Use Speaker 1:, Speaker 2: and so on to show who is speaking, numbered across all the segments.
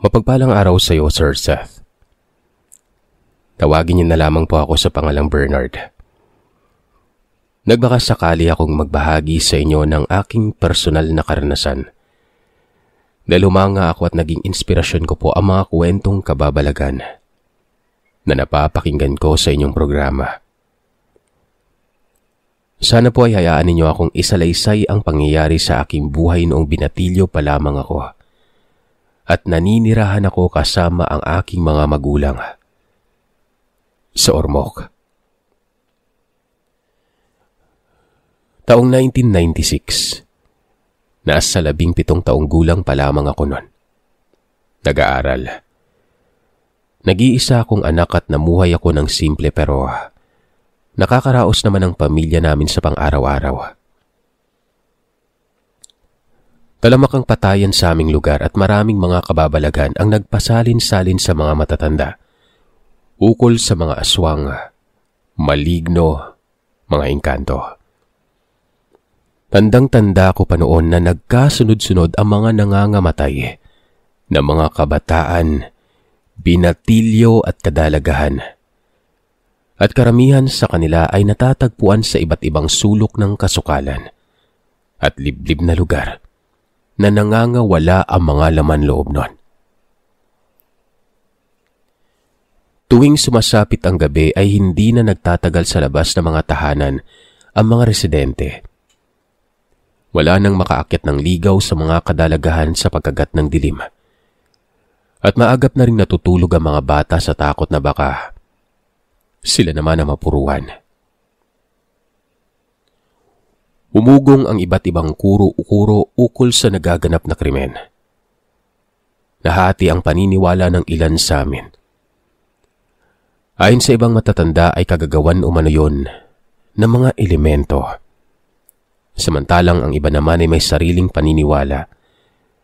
Speaker 1: Mapagpalang araw sa iyo, Sir Seth. Tawagin niyo na lamang po ako sa pangalang Bernard. Nagbaka sakali akong magbahagi sa inyo ng aking personal na karanasan. Dahil humanga ako at naging inspirasyon ko po ang mga kwentong kababalagan na napapakinggan ko sa inyong programa. Sana po ay hayaan ninyo akong isalaysay ang pangyayari sa aking buhay noong binatilyo pa lamang ako at naninirahan ako kasama ang aking mga magulang. Sa Ormoc. Taong 1996, nasa labing pitong taong gulang pa lamang ako noon. Nag-aaral. Nag-iisa akong anak at namuhay ako ng simple pero nakakaraos naman ang pamilya namin sa pang-araw-araw. Kalamak ang patayan sa aming lugar at maraming mga kababalagan ang nagpasalin-salin sa mga matatanda. Ukol sa mga aswang, maligno, mga engkanto. Tandang-tanda ko pa noon na nagkasunod-sunod ang mga nangangamatay na mga kabataan, binatilyo at kadalagahan. At karamihan sa kanila ay natatagpuan sa iba't ibang sulok ng kasukalan at liblib na lugar na nangangawala ang mga laman loob nun. Tuwing sumasapit ang gabi ay hindi na nagtatagal sa labas ng mga tahanan ang mga residente. Wala nang makaakit ng ligaw sa mga kadalagahan sa pagkagat ng dilim. At maagap na rin natutulog ang mga bata sa takot na baka sila naman ang mapuruan. Umugong ang iba't ibang kuro-ukuro ukol sa nagaganap na krimen. Nahati ang paniniwala ng ilan sa amin. Ayon sa ibang matatanda ay kagagawan umano yon ng mga elemento. Samantalang ang iba naman ay may sariling paniniwala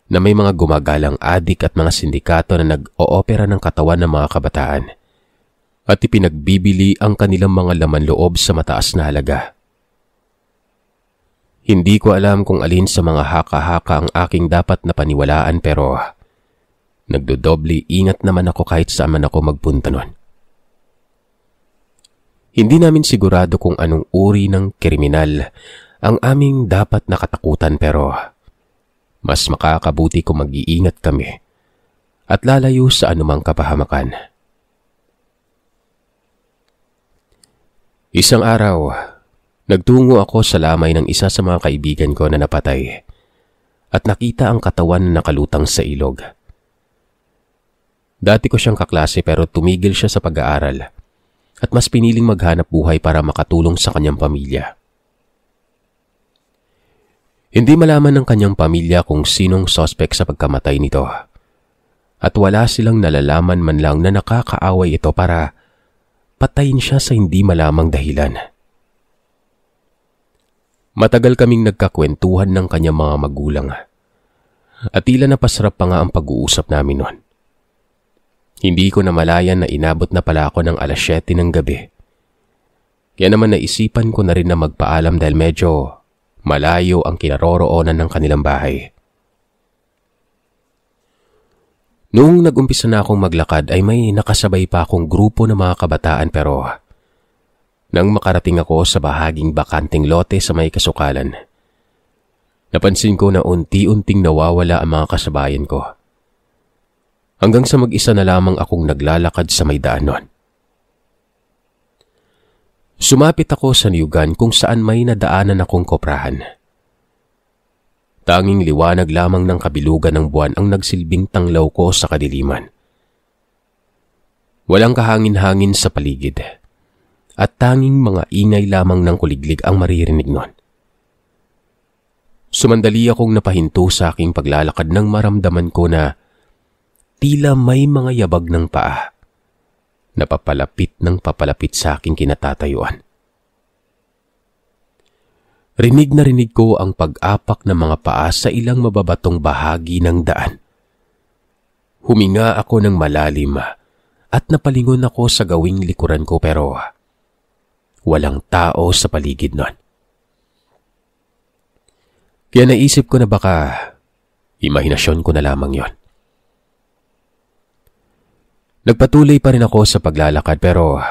Speaker 1: na may mga gumagalang adik at mga sindikato na nag-oopera ng katawan ng mga kabataan at ipinagbibili ang kanilang mga laman loob sa mataas na halaga. Hindi ko alam kung alin sa mga haka-haka ang aking dapat na paniwalaan pero nagdodobli ingat naman ako kahit saan man ako magpunta nun. Hindi namin sigurado kung anong uri ng kriminal ang aming dapat nakatakutan pero mas makakabuti kung mag-iingat kami at lalayo sa anumang kapahamakan. Isang araw, Nagtungo ako sa lamay ng isa sa mga kaibigan ko na napatay at nakita ang katawan na nakalutang sa ilog. Dati ko siyang kaklase pero tumigil siya sa pag-aaral at mas piniling maghanap buhay para makatulong sa kanyang pamilya. Hindi malaman ng kanyang pamilya kung sinong sospek sa pagkamatay nito at wala silang nalalaman man lang na nakakaaway ito para patayin siya sa hindi malamang dahilan. Matagal kaming nagkakwentuhan ng kanya mga magulang. At tila napasarap pa nga ang pag-uusap namin noon. Hindi ko namalayan na inabot na pala ako ng alas 7 ng gabi. Kaya naman naisipan ko na rin na magpaalam dahil medyo malayo ang kinaroroonan ng kanilang bahay. Noong nag-umpisa na akong maglakad ay may nakasabay pa akong grupo ng mga kabataan pero nang makarating ako sa bahaging bakanting lote sa may kasukalan. Napansin ko na unti-unting nawawala ang mga kasabayan ko. Hanggang sa mag-isa na lamang akong naglalakad sa may daan nun. Sumapit ako sa niyugan kung saan may nadaanan akong koprahan. Tanging liwanag lamang ng kabilugan ng buwan ang nagsilbing tanglaw ko sa kadiliman. Walang kahangin-hangin sa paligid at tanging mga ingay lamang ng kuliglig ang maririnig noon. Sumandali akong napahinto sa aking paglalakad nang maramdaman ko na tila may mga yabag ng paa. na papalapit ng papalapit sa aking kinatatayuan. Rinig na rinig ko ang pag-apak ng mga paa sa ilang mababatong bahagi ng daan. Huminga ako ng malalim at napalingon ako sa gawing likuran ko pero Walang tao sa paligid nun. Kaya naisip ko na baka imahinasyon ko na lamang yon. Nagpatuloy pa rin ako sa paglalakad pero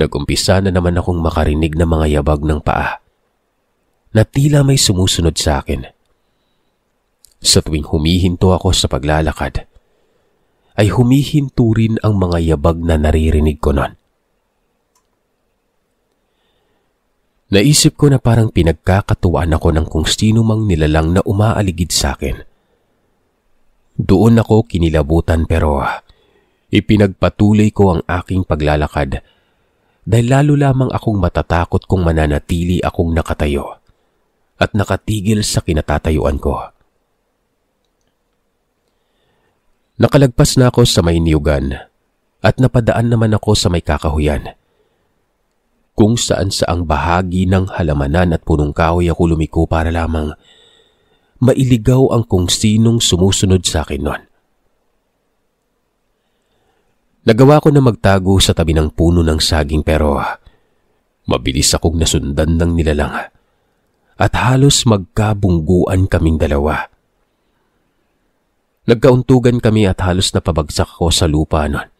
Speaker 1: nagumpisa na naman akong makarinig ng mga yabag ng paa na tila may sumusunod sa akin. Sa tuwing humihinto ako sa paglalakad, ay humihinto rin ang mga yabag na naririnig ko nun. Naisip ko na parang pinagkakatuwaan ako ng kung sino mang nilalang na umaaligid sa akin. Doon ako kinilabutan pero ah, ipinagpatuloy ko ang aking paglalakad dahil lalo lamang akong matatakot kung mananatili akong nakatayo at nakatigil sa kinatatayuan ko. Nakalagpas na ako sa may niyugan at napadaan naman ako sa may kakahuyan kung saan sa ang bahagi ng halamanan at punong kahoy ako lumiko para lamang mailigaw ang kung sinong sumusunod sa akin noon. Nagawa ko na magtago sa tabi ng puno ng saging pero mabilis akong nasundan ng nilalang at halos magkabungguan kaming dalawa. Nagkauntugan kami at halos napabagsak ako sa lupa noon.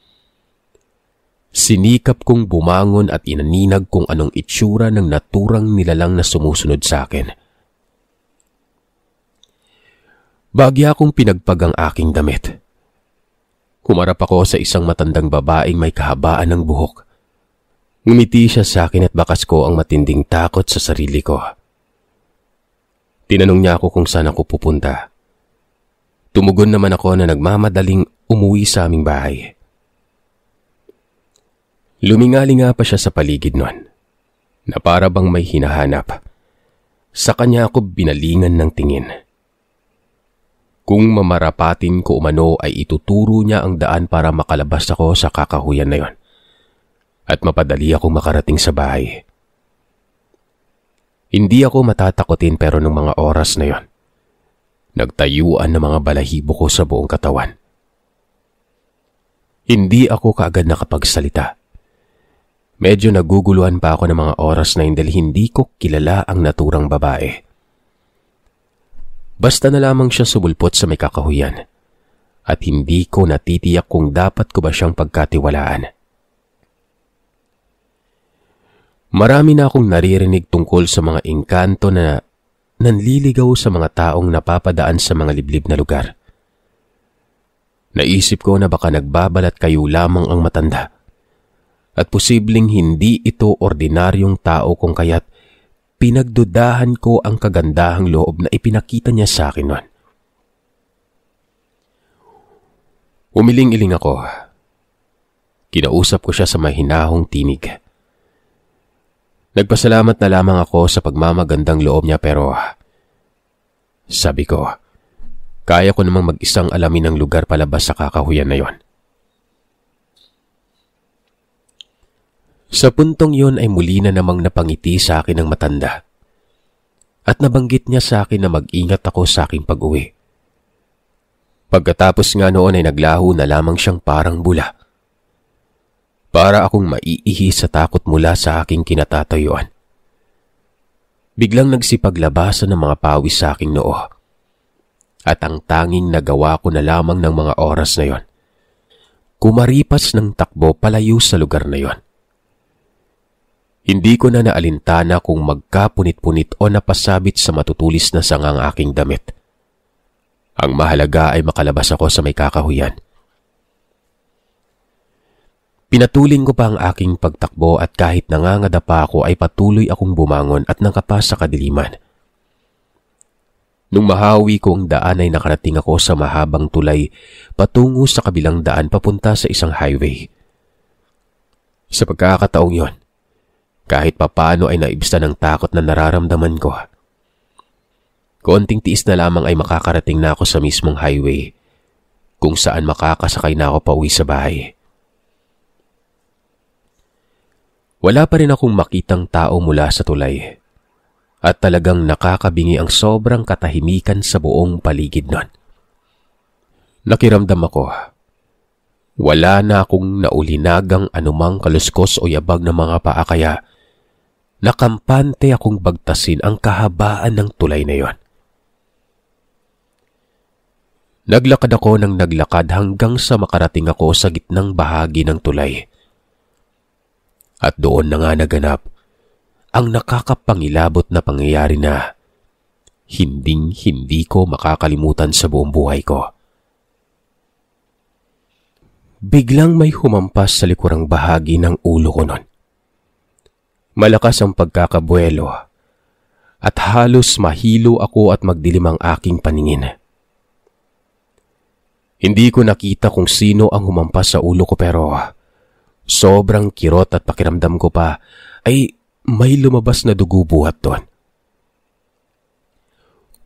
Speaker 1: Sinikap kong bumangon at inaninag kung anong itsura ng naturang nilalang na sumusunod sa akin. Bagya kong pinagpag ang aking damit. Kumarap ako sa isang matandang babaeng may kahabaan ng buhok. Ngumiti siya sa akin at bakas ko ang matinding takot sa sarili ko. Tinanong niya ako kung saan ako pupunta. Tumugon naman ako na nagmamadaling umuwi sa aming bahay. Lumingali nga pa siya sa paligid nun, na para bang may hinahanap. Sa kanya ako binalingan ng tingin. Kung mamarapatin ko umano ay ituturo niya ang daan para makalabas ako sa kakahuyan na yon at mapadali akong makarating sa bahay. Hindi ako matatakotin pero nung mga oras na yon, nagtayuan ng mga balahibo ko sa buong katawan. Hindi ako kaagad nakapagsalita. Medyo naguguluhan pa ako ng mga oras na yun hindi ko kilala ang naturang babae. Basta na lamang siya subulpot sa may kakahuyan at hindi ko natitiyak kung dapat ko ba siyang pagkatiwalaan. Marami na akong naririnig tungkol sa mga engkanto na nanliligaw sa mga taong napapadaan sa mga liblib na lugar. Naisip ko na baka nagbabalat kayo lamang ang matanda at posibleng hindi ito ordinaryong tao kung kaya't pinagdudahan ko ang kagandahang loob na ipinakita niya sa akin noon. Umiling-iling ako. Kinausap ko siya sa mahinahong tinig. Nagpasalamat na lamang ako sa pagmamagandang loob niya pero sabi ko, kaya ko namang mag-isang alamin ang lugar palabas sa kakahuyan na yon. Sa puntong yun ay muli na namang napangiti sa akin ng matanda. At nabanggit niya sa akin na mag-ingat ako sa aking pag-uwi. Pagkatapos nga noon ay naglaho na lamang siyang parang bula. Para akong maiihi sa takot mula sa aking kinatatayuan. Biglang nagsipaglabasan ng mga pawis sa aking noo. At ang tanging nagawa ko na lamang ng mga oras na yon. Kumaripas ng takbo palayo sa lugar na yon. Hindi ko na naalintana kung magkapunit-punit o napasabit sa matutulis na sangang aking damit. Ang mahalaga ay makalabas ako sa may kakahuyan. Pinatuling ko pa ang aking pagtakbo at kahit nangangada pa ako ay patuloy akong bumangon at nakapas sa kadiliman. Nung mahawi ko ang daan ay nakarating ako sa mahabang tulay patungo sa kabilang daan papunta sa isang highway. Sa pagkakataong yon, kahit papano ay naibsta ng takot na nararamdaman ko. Konting tiis na lamang ay makakarating na ako sa mismong highway kung saan makakasakay na ako pa uwi sa bahay. Wala pa rin akong makitang tao mula sa tulay at talagang nakakabingi ang sobrang katahimikan sa buong paligid nun. Nakiramdam ako. Wala na akong naulinagang anumang kaluskos o yabag ng mga paa kaya Nakampante akong bagtasin ang kahabaan ng tulay na yon. Naglakad ako ng naglakad hanggang sa makarating ako sa gitnang bahagi ng tulay. At doon na nga naganap ang nakakapangilabot na pangyayari na hinding hindi ko makakalimutan sa buong buhay ko. Biglang may humampas sa likurang bahagi ng ulo ko noon. Malakas ang pagkakabuelo at halos mahilo ako at magdilim ang aking paningin. Hindi ko nakita kung sino ang humampas sa ulo ko pero sobrang kirot at pakiramdam ko pa ay may lumabas na dugo buhat doon.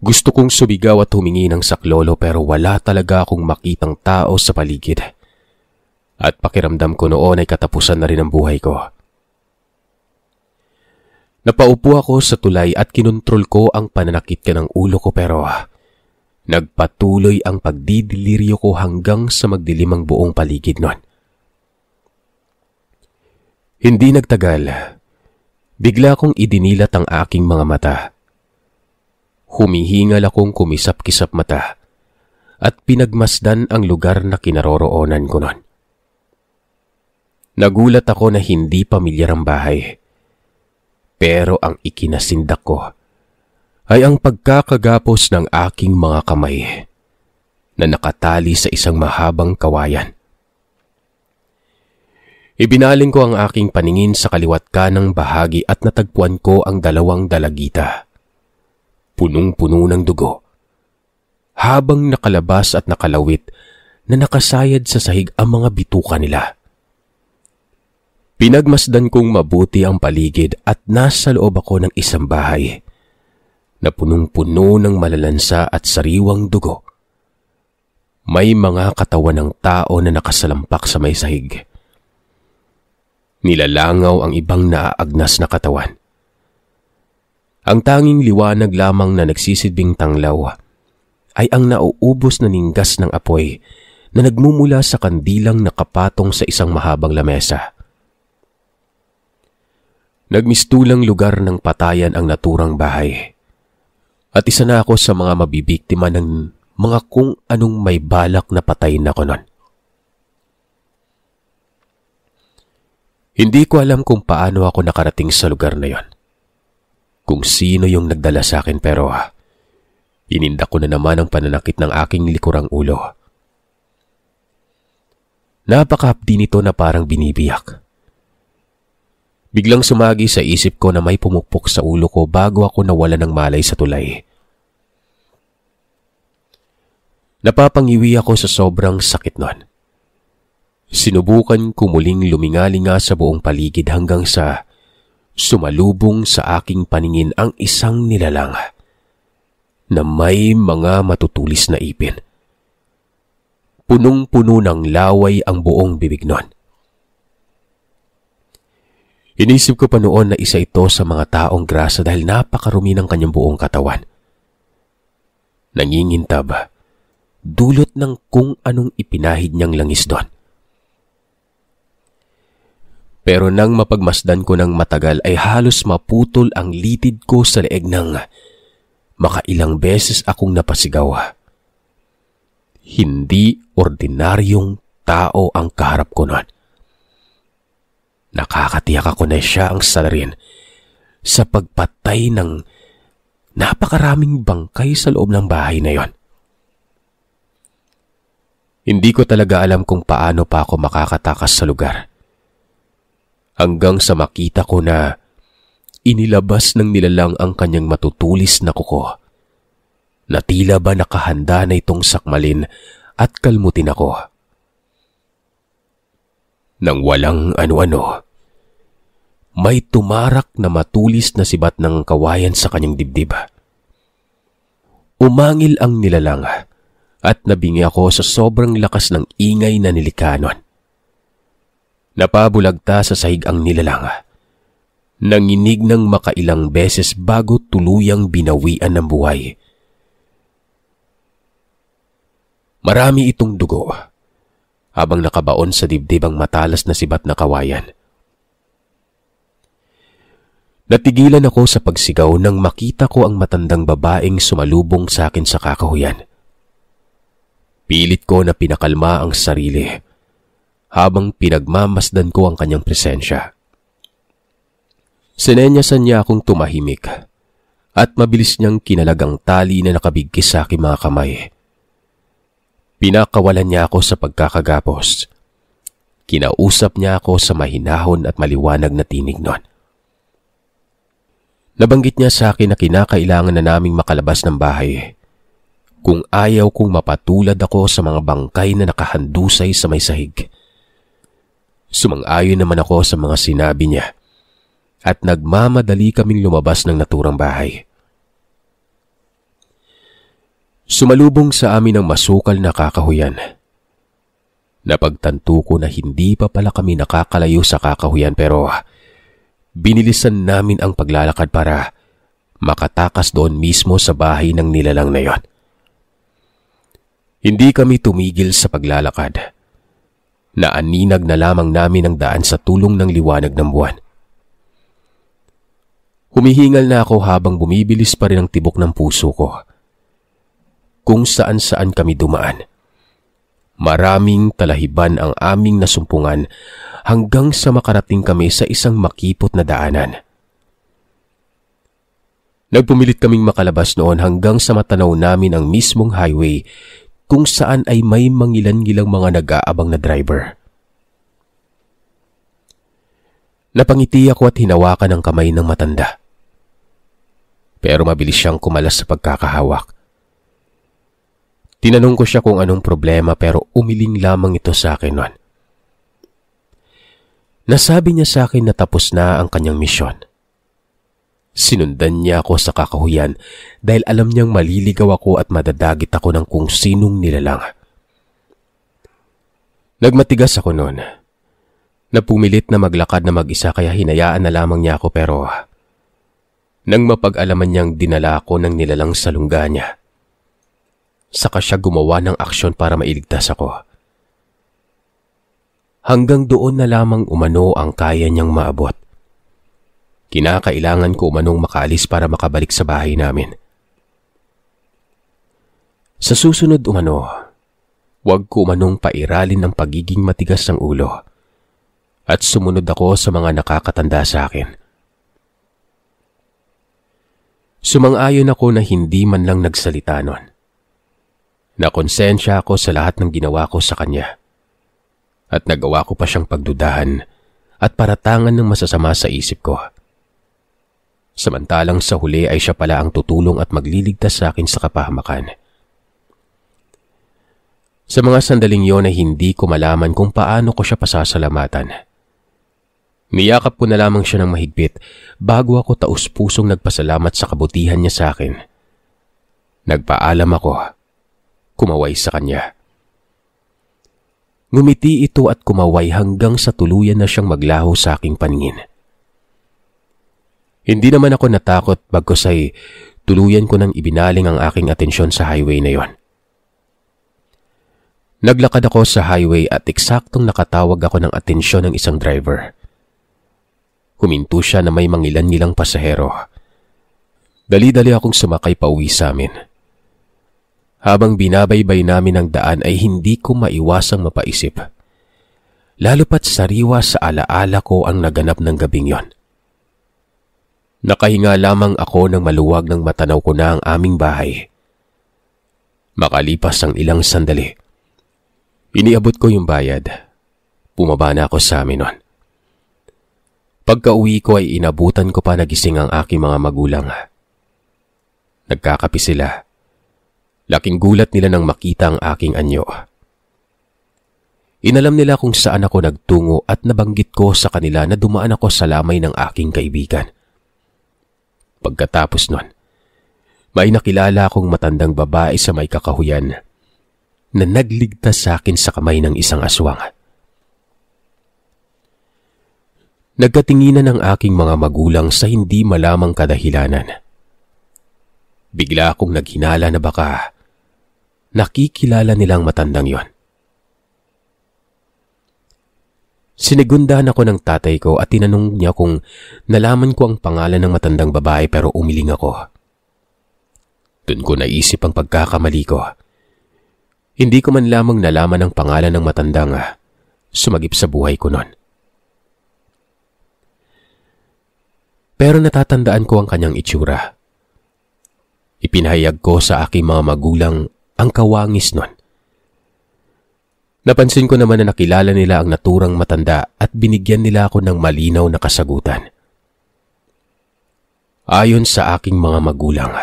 Speaker 1: Gusto kong sumigaw at humingi ng saklolo pero wala talaga akong makitang tao sa paligid. At pakiramdam ko noon ay katapusan na rin ang buhay ko. Napaupo ako sa tulay at kinontrol ko ang pananakit ka ng ulo ko pero ah, nagpatuloy ang pagdidiliryo ko hanggang sa magdilim ang buong paligid nun. Hindi nagtagal, bigla kong idinilat ang aking mga mata. Humihingal akong kumisap-kisap mata at pinagmasdan ang lugar na kinaroroonan ko nun. Nagulat ako na hindi pamilyar ang bahay pero ang ikinasindak ko ay ang pagkakagapos ng aking mga kamay na nakatali sa isang mahabang kawayan. Ibinaling ko ang aking paningin sa kaliwat kanang bahagi at natagpuan ko ang dalawang dalagita. Punong-puno ng dugo. Habang nakalabas at nakalawit na nakasayad sa sahig ang mga bituka nila. Pinagmasdan kong mabuti ang paligid at nasa loob ako ng isang bahay na punong-puno ng malalansa at sariwang dugo. May mga katawan ng tao na nakasalampak sa may sahig. Nilalangaw ang ibang naaagnas na katawan. Ang tanging liwanag lamang na nagsisidbing tanglaw ay ang nauubos na ninggas ng apoy na nagmumula sa kandilang nakapatong sa isang mahabang lamesa. Nagmistulang lugar ng patayan ang naturang bahay. At isa na ako sa mga mabibiktima ng mga kung anong may balak na patayin ako nun. Hindi ko alam kung paano ako nakarating sa lugar na yon. Kung sino yung nagdala sa akin pero ah, ininda ko na naman ang pananakit ng aking likurang ulo. Napaka-abdi nito na parang binibiyak. Biglang sumagi sa isip ko na may pumukpok sa ulo ko bago ako nawala ng malay sa tulay. Napapangiwi ako sa sobrang sakit nun. Sinubukan ko muling lumingalinga sa buong paligid hanggang sa sumalubong sa aking paningin ang isang nilalang na may mga matutulis na ipin. Punong-puno ng laway ang buong bibig nun. Inisip ko pa noon na isa ito sa mga taong grasa dahil napakarumi ng kanyang buong katawan. Nangingintab, dulot ng kung anong ipinahid niyang langis doon. Pero nang mapagmasdan ko ng matagal ay halos maputol ang litid ko sa leeg ng makailang beses akong napasigaw. Hindi ordinaryong tao ang kaharap ko noon. Nakakatiyak ako na siya ang salarin sa pagpatay ng napakaraming bangkay sa loob ng bahay na yon. Hindi ko talaga alam kung paano pa ako makakatakas sa lugar. Hanggang sa makita ko na inilabas ng nilalang ang kanyang matutulis na kuko. Natila ba nakahanda na itong sakmalin at kalmutin ako nang walang ano-ano. May tumarak na matulis na sibat ng kawayan sa kanyang dibdib. Umangil ang nilalang at nabingi ako sa sobrang lakas ng ingay na nilikanon. Napabulagta sa sahig ang nilalang. Nanginig ng makailang beses bago tuluyang binawian ng buhay. Marami itong dugo habang nakabaon sa dibdib ang matalas na sibat na kawayan. Natigilan ako sa pagsigaw nang makita ko ang matandang babaeng sumalubong sa akin sa kakahuyan. Pilit ko na pinakalma ang sarili habang pinagmamasdan ko ang kanyang presensya. Sinenyasan niya akong tumahimik at mabilis niyang kinalagang tali na nakabigkis sa aking mga kamay Pinakawalan niya ako sa pagkakagapos. Kinausap niya ako sa mahinahon at maliwanag na tinig nun. Nabanggit niya sa akin na kinakailangan na naming makalabas ng bahay. Kung ayaw kong mapatulad ako sa mga bangkay na nakahandusay sa may sahig. Sumang-ayon naman ako sa mga sinabi niya at nagmamadali kaming lumabas ng naturang bahay. Sumalubong sa amin ang masukal na kakahuyan. Napagtanto ko na hindi pa pala kami nakakalayo sa kakahuyan pero binilisan namin ang paglalakad para makatakas doon mismo sa bahay ng nilalang na yon. Hindi kami tumigil sa paglalakad. Naaninag na lamang namin ang daan sa tulong ng liwanag ng buwan. Humihingal na ako habang bumibilis pa rin ang tibok ng puso ko kung saan-saan kami dumaan. Maraming talahiban ang aming nasumpungan hanggang sa makarating kami sa isang makipot na daanan. Nagpumilit kaming makalabas noon hanggang sa matanaw namin ang mismong highway kung saan ay may mangilan-gilang mga nag-aabang na driver. Napangiti ako at hinawakan ang kamay ng matanda. Pero mabilis siyang kumalas sa pagkakahawak. Tinanong ko siya kung anong problema pero umiling lamang ito sa akin noon. Nasabi niya sa akin na tapos na ang kanyang misyon. Sinundan niya ako sa kakahuyan dahil alam niyang maliligaw ako at madadagit ako ng kung sinong nilalang. Nagmatigas ako noon. Napumilit na maglakad na mag-isa kaya hinayaan na lamang niya ako pero nang mapag-alaman niyang dinala ako ng nilalang sa lungga niya saka siya gumawa ng aksyon para mailigtas ako. Hanggang doon na lamang umano ang kaya niyang maabot. Kinakailangan ko umanong makalis para makabalik sa bahay namin. Sa susunod umano, huwag ko umanong pairalin ang pagiging matigas ng ulo at sumunod ako sa mga nakakatanda sa akin. Sumang-ayon ako na hindi man lang nagsalita nun na konsensya ako sa lahat ng ginawa ko sa kanya. At nagawa ko pa siyang pagdudahan at paratangan ng masasama sa isip ko. Samantalang sa huli ay siya pala ang tutulong at magliligtas sa akin sa kapahamakan. Sa mga sandaling yon ay hindi ko malaman kung paano ko siya pasasalamatan. Niyakap ko na lamang siya ng mahigpit bago ako taus-pusong nagpasalamat sa kabutihan niya sa akin. Nagpaalam ako kumaway sa kanya. Ngumiti ito at kumaway hanggang sa tuluyan na siyang maglaho sa aking paningin. Hindi naman ako natakot bagkos ay tuluyan ko nang ibinaling ang aking atensyon sa highway na yon. Naglakad ako sa highway at eksaktong nakatawag ako ng atensyon ng isang driver. Huminto siya na may mangilan nilang pasahero. Dali-dali akong sumakay pa uwi sa amin. Habang binabaybay namin ang daan ay hindi ko maiwasang mapaisip. Lalo pat sariwa sa alaala ko ang naganap ng gabing yon. Nakahinga lamang ako ng maluwag ng matanaw ko na ang aming bahay. Makalipas ang ilang sandali, iniabot ko yung bayad. Pumaba na ako sa amin nun. Pagka uwi ko ay inabutan ko pa nagising ang aking mga magulang. Nagkakapi sila Laking gulat nila nang makita ang aking anyo. Inalam nila kung saan ako nagtungo at nabanggit ko sa kanila na dumaan ako sa lamay ng aking kaibigan. Pagkatapos nun, may nakilala akong matandang babae sa may kakahuyan na nagligtas sa akin sa kamay ng isang aswang. Nagkatinginan ang aking mga magulang sa hindi malamang kadahilanan. Bigla akong naghinala na baka nakikilala nilang matandang yon. Sinigundahan ako ng tatay ko at tinanong niya kung nalaman ko ang pangalan ng matandang babae pero umiling ako. Doon ko naisip ang pagkakamali ko. Hindi ko man lamang nalaman ang pangalan ng matandang ah, sumagip sa buhay ko noon. Pero natatandaan ko ang kanyang itsura. Ipinahayag ko sa aking mga magulang ang kawangis nun. Napansin ko naman na nakilala nila ang naturang matanda at binigyan nila ako ng malinaw na kasagutan. Ayon sa aking mga magulang,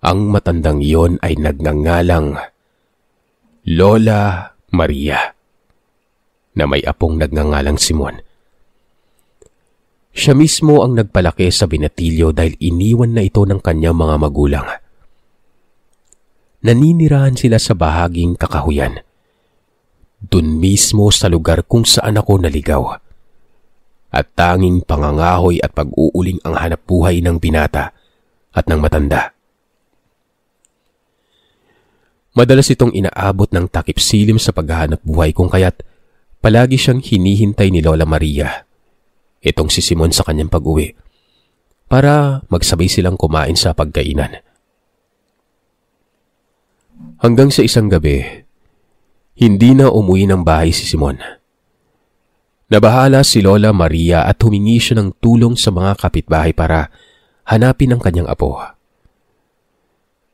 Speaker 1: ang matandang iyon ay nagngangalang Lola Maria na may apong nagngangalang Simon. Siya mismo ang nagpalaki sa binatilyo dahil iniwan na ito ng kanyang mga magulang. Naninirahan sila sa bahaging kakahuyan. Doon mismo sa lugar kung saan ako naligaw. At tanging pangangahoy at pag-uuling ang hanap buhay ng binata at ng matanda. Madalas itong inaabot ng takip silim sa paghahanap buhay kung kaya't palagi siyang hinihintay ni Lola Maria itong si Simon sa kanyang pag-uwi para magsabay silang kumain sa pagkainan. Hanggang sa isang gabi, hindi na umuwi ng bahay si Simon. Nabahala si Lola Maria at humingi siya ng tulong sa mga kapitbahay para hanapin ang kanyang apo.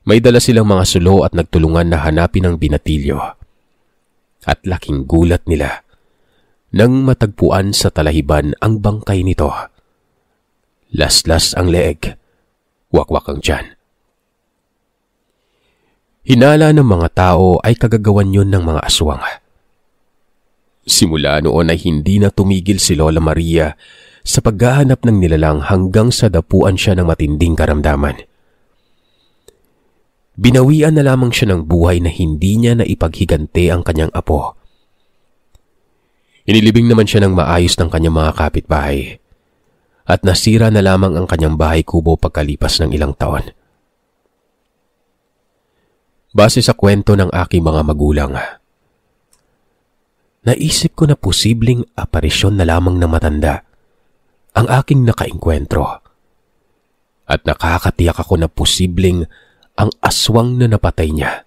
Speaker 1: May dala silang mga sulo at nagtulungan na hanapin ang binatilyo. At laking gulat nila nang matagpuan sa talahiban ang bangkay nito. Laslas ang leeg, wakwak ang tiyan. Hinala ng mga tao ay kagagawan yon ng mga aswang. Simula noon ay hindi na tumigil si Lola Maria sa paghahanap ng nilalang hanggang sa dapuan siya ng matinding karamdaman. Binawian na lamang siya ng buhay na hindi niya na naipaghiganti ang kanyang apo Inilibing naman siya ng maayos ng kanyang mga kapitbahay at nasira na lamang ang kanyang bahay kubo pagkalipas ng ilang taon. Base sa kwento ng aking mga magulang, naisip ko na posibleng aparisyon na lamang ng matanda ang aking nakainkwentro at nakakatiyak ako na posibleng ang aswang na napatay niya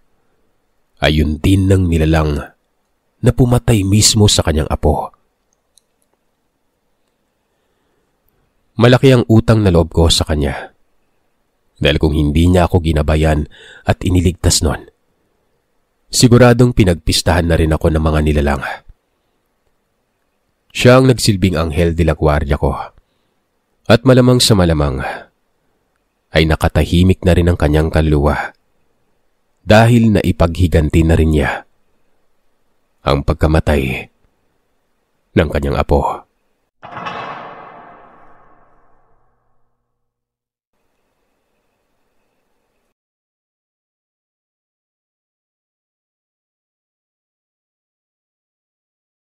Speaker 1: ayun din ng nilalang na pumatay mismo sa kanyang apo. Malaki ang utang na loob ko sa kanya. Dahil kung hindi niya ako ginabayan at iniligtas nun, siguradong pinagpistahan na rin ako ng mga nilalang. Siya ang nagsilbing anghel de la guardia ko. At malamang sa malamang, ay nakatahimik na rin ang kanyang kaluluwa dahil naipaghiganti na rin niya ang pagkamatay ng kanyang apo.